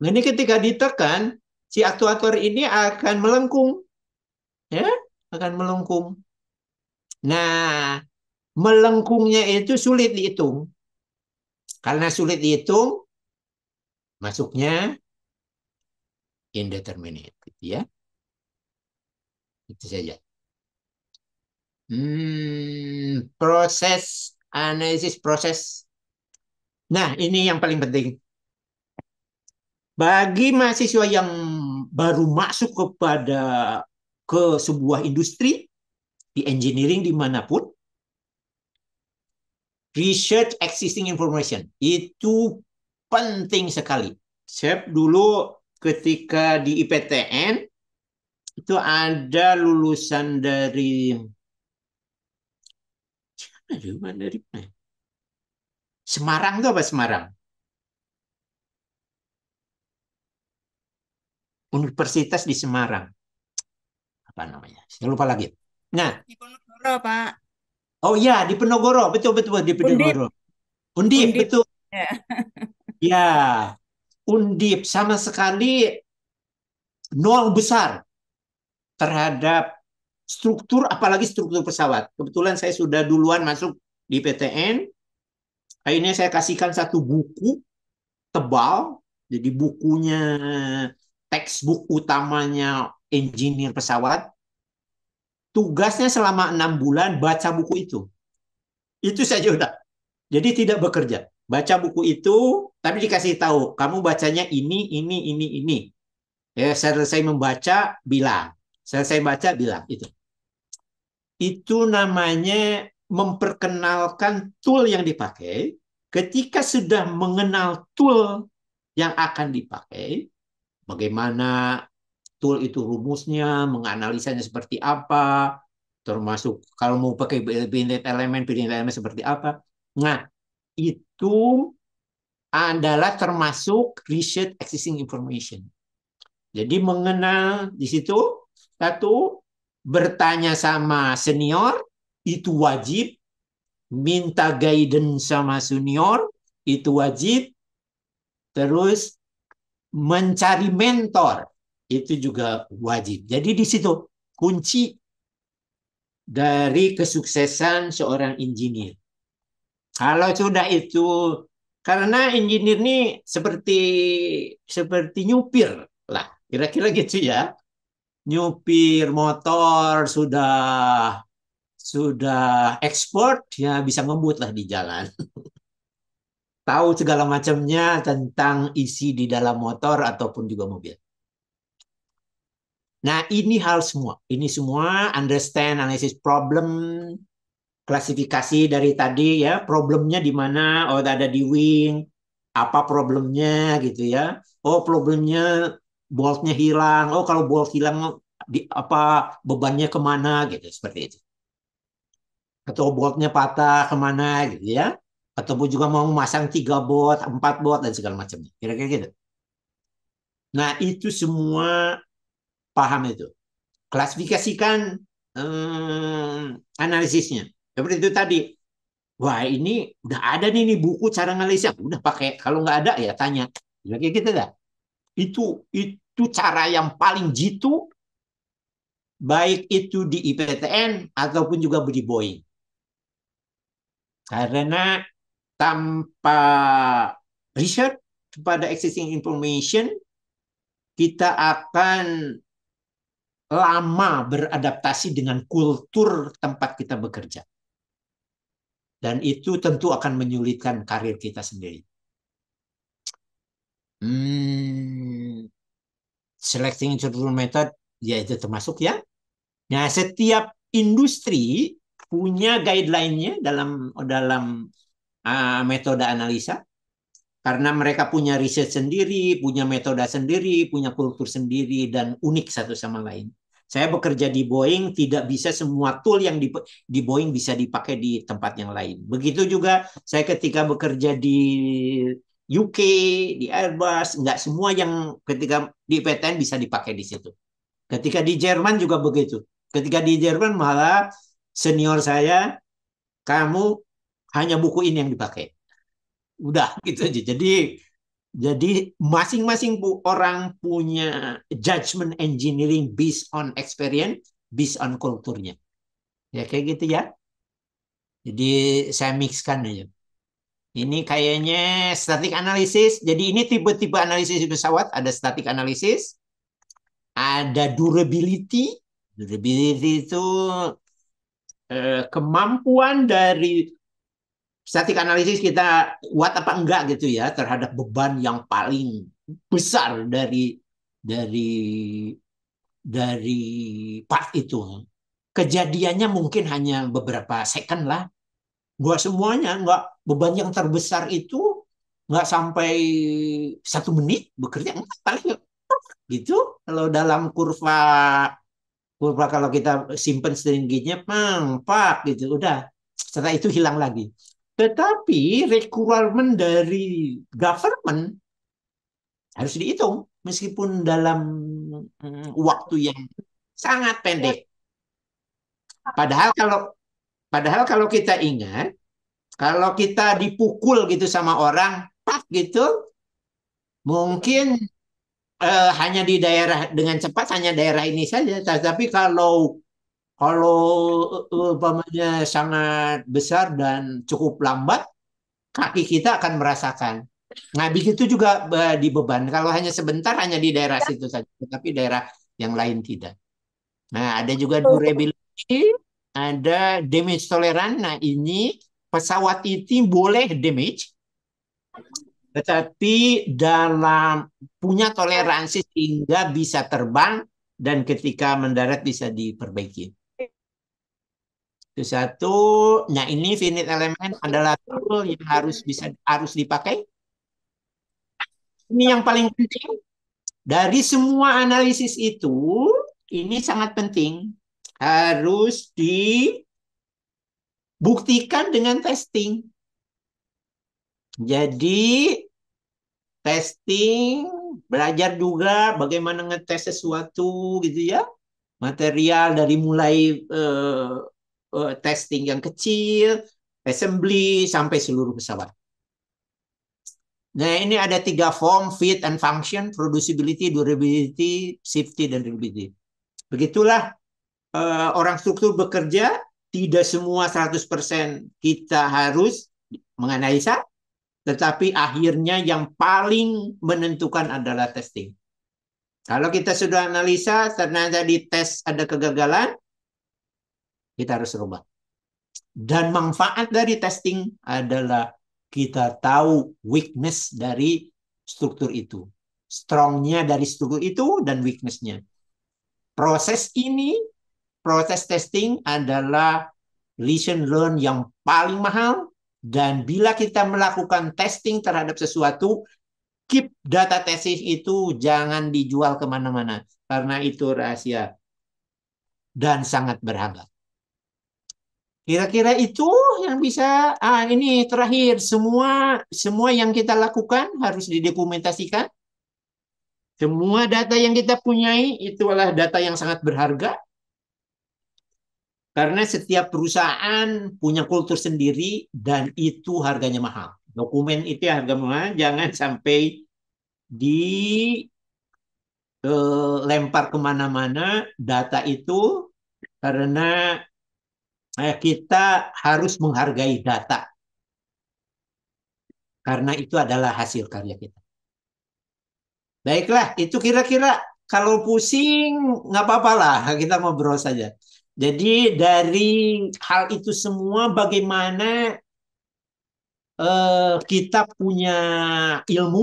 nah ini ketika ditekan si aktuator ini akan melengkung ya akan melengkung Nah, melengkungnya itu sulit dihitung. Karena sulit dihitung, masuknya indeterminate. Ya. Itu saja. Hmm, proses analisis proses. Nah, ini yang paling penting. Bagi mahasiswa yang baru masuk kepada ke sebuah industri, di engineering dimanapun, research existing information itu penting sekali. Saya dulu ketika di IPTN itu ada lulusan dari mana ya, dari ya? Semarang itu apa Semarang? Universitas di Semarang. Apa namanya? Saya lupa lagi. Nah. Di Penogoro, Pak. Oh iya, di Penogoro. Betul, betul. Di Penogoro. Undip, Undip, Undip. betul. Ya. <laughs> ya. Undip sama sekali nol besar terhadap struktur, apalagi struktur pesawat. Kebetulan saya sudah duluan masuk di PTN. Akhirnya saya kasihkan satu buku tebal. Jadi bukunya, textbook utamanya engineer pesawat tugasnya selama enam bulan baca buku itu. Itu saja udah. Jadi tidak bekerja. Baca buku itu, tapi dikasih tahu, kamu bacanya ini, ini, ini, ini. Ya, selesai membaca, bilang. Selesai baca, bilang. Itu. Itu namanya memperkenalkan tool yang dipakai. Ketika sudah mengenal tool yang akan dipakai, bagaimana tool itu rumusnya, menganalisanya seperti apa, termasuk kalau mau pakai binit elemen, binit elemen seperti apa. Nah, itu adalah termasuk research existing information. Jadi mengenal di situ, satu, bertanya sama senior, itu wajib. Minta guidance sama senior, itu wajib. Terus mencari mentor itu juga wajib. Jadi di situ kunci dari kesuksesan seorang engineer. Kalau sudah itu karena engineer ini seperti seperti nyupir lah, kira-kira gitu ya. Nyupir motor sudah sudah ekspor ya bisa ngebut lah di jalan. <laughs> Tahu segala macamnya tentang isi di dalam motor ataupun juga mobil. Nah, ini hal semua. Ini semua understand analysis problem, klasifikasi dari tadi ya, problemnya di mana, oh ada di wing, apa problemnya gitu ya. Oh, problemnya boltnya hilang. Oh, kalau bolt hilang di apa bebannya kemana gitu seperti itu. Atau boltnya patah kemana gitu ya. Ataupun juga mau memasang tiga bot, empat bot dan segala macamnya. Kira-kira gitu. Nah, itu semua paham itu. Klasifikasikan eh, analisisnya. Seperti itu tadi. Wah ini udah ada nih, nih buku cara analisa. Udah pakai. Kalau nggak ada ya tanya. Lagi gitu kita dah. Itu itu cara yang paling jitu baik itu di IPTN ataupun juga di Boeing. Karena tanpa research kepada existing information kita akan lama beradaptasi dengan kultur tempat kita bekerja. Dan itu tentu akan menyulitkan karir kita sendiri. Hmm, selecting interview method, ya itu termasuk ya. Nah, setiap industri punya guideline-nya dalam dalam uh, metode analisa karena mereka punya riset sendiri, punya metode sendiri, punya kultur sendiri dan unik satu sama lain. Saya bekerja di Boeing, tidak bisa semua tool yang di, di Boeing bisa dipakai di tempat yang lain. Begitu juga saya ketika bekerja di UK, di Airbus, nggak semua yang ketika di PTN bisa dipakai di situ. Ketika di Jerman juga begitu. Ketika di Jerman malah senior saya, kamu hanya buku ini yang dipakai. Udah gitu aja. Jadi jadi masing-masing orang punya judgment engineering based on experience, based on kulturnya. Ya kayak gitu ya. Jadi saya mixkan aja. Ini kayaknya static analysis. Jadi ini tipe-tipe analisis pesawat. Ada static analysis. Ada durability. Durability itu eh, kemampuan dari statik analisis kita kuat apa enggak gitu ya terhadap beban yang paling besar dari dari dari part itu. Kejadiannya mungkin hanya beberapa second lah. Gua semuanya nggak beban yang terbesar itu nggak sampai satu menit bekerja enggak paling gitu kalau dalam kurva kurva kalau kita simpen stringinya pang pak gitu udah setelah itu hilang lagi tetapi requirement dari government harus dihitung meskipun dalam mm, waktu yang sangat pendek. Padahal kalau padahal kalau kita ingat kalau kita dipukul gitu sama orang pak gitu mungkin eh, hanya di daerah dengan cepat hanya daerah ini saja Tapi kalau kalau e, e, umpamanya sangat besar dan cukup lambat, kaki kita akan merasakan. Nah, begitu juga di beban. Kalau hanya sebentar, hanya di daerah ya. situ saja, tetapi daerah yang lain tidak. Nah, ada juga durability, ada damage toleran. Nah, ini pesawat itu boleh damage, tetapi dalam punya toleransi sehingga bisa terbang dan ketika mendarat bisa diperbaiki. Itu satu. Nah, ini finite element adalah tool yang harus bisa harus dipakai. Ini yang paling penting. Dari semua analisis itu, ini sangat penting. Harus dibuktikan dengan testing. Jadi, testing, belajar juga bagaimana ngetes sesuatu gitu ya. Material dari mulai eh, uh, testing yang kecil, assembly sampai seluruh pesawat. Nah, ini ada tiga form, fit and function, producibility, durability, safety, dan reliability. Begitulah uh, orang struktur bekerja, tidak semua 100% kita harus menganalisa, tetapi akhirnya yang paling menentukan adalah testing. Kalau kita sudah analisa, ternyata di tes ada kegagalan, kita harus rubah. Dan manfaat dari testing adalah kita tahu weakness dari struktur itu. Strongnya dari struktur itu dan weaknessnya. Proses ini, proses testing adalah lesson learn yang paling mahal. Dan bila kita melakukan testing terhadap sesuatu, keep data testing itu jangan dijual kemana-mana karena itu rahasia dan sangat berharga. Kira-kira itu yang bisa ah ini terakhir semua semua yang kita lakukan harus didokumentasikan. Semua data yang kita punyai itu adalah data yang sangat berharga. Karena setiap perusahaan punya kultur sendiri dan itu harganya mahal. Dokumen itu harga mahal, jangan sampai dilempar eh, kemana-mana data itu karena kita harus menghargai data. Karena itu adalah hasil karya kita. Baiklah, itu kira-kira kalau pusing nggak apa lah <laughs> kita ngobrol saja. Jadi dari hal itu semua bagaimana eh, kita punya ilmu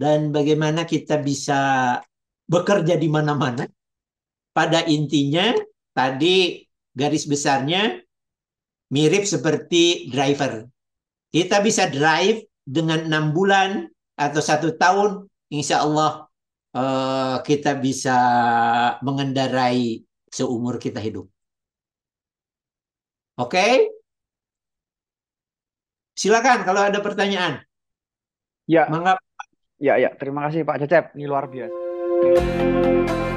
dan bagaimana kita bisa bekerja di mana-mana. Pada intinya tadi garis besarnya mirip seperti driver. Kita bisa drive dengan enam bulan atau satu tahun, insya Allah uh, kita bisa mengendarai seumur kita hidup. Oke? Okay? Silakan kalau ada pertanyaan. Ya. mengapa? Ya, ya. Terima kasih Pak Cecep. Ini luar biasa.